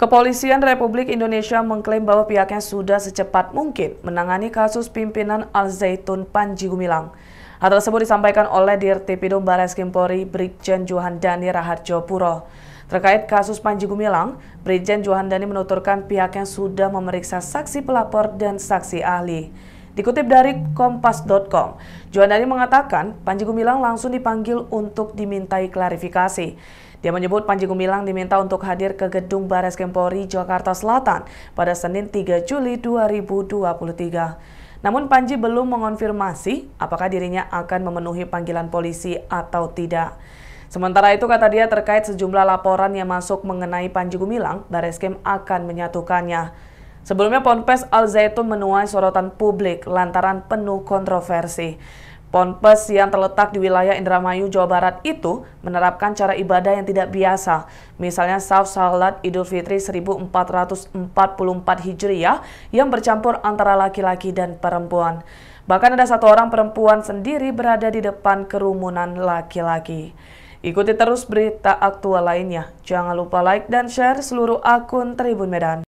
Kepolisian Republik Indonesia mengklaim bahwa pihaknya sudah secepat mungkin menangani kasus pimpinan Al Zaitun Panji Gumilang. Hal tersebut disampaikan oleh Dirtipidum Bares Kimpori Brigjen Johan Dani Raharjo Puro. Terkait kasus Panji Gumilang, Brigjen Johan Dani menuturkan pihaknya sudah memeriksa saksi pelapor dan saksi ahli. Dikutip dari kompas.com, Juandani mengatakan Panji Gumilang langsung dipanggil untuk dimintai klarifikasi. Dia menyebut Panji Gumilang diminta untuk hadir ke gedung Bares Kempori, Polri Jakarta Selatan pada Senin 3 Juli 2023. Namun Panji belum mengonfirmasi apakah dirinya akan memenuhi panggilan polisi atau tidak. Sementara itu kata dia terkait sejumlah laporan yang masuk mengenai Panji Gumilang, Bareskrim akan menyatukannya. Sebelumnya Ponpes Al Zaitun menuai sorotan publik lantaran penuh kontroversi. Ponpes yang terletak di wilayah Indramayu, Jawa Barat itu menerapkan cara ibadah yang tidak biasa. Misalnya saf Salat Idul Fitri 1444 Hijriah yang bercampur antara laki-laki dan perempuan. Bahkan ada satu orang perempuan sendiri berada di depan kerumunan laki-laki. Ikuti terus berita aktual lainnya. Jangan lupa like dan share seluruh akun Tribun Medan.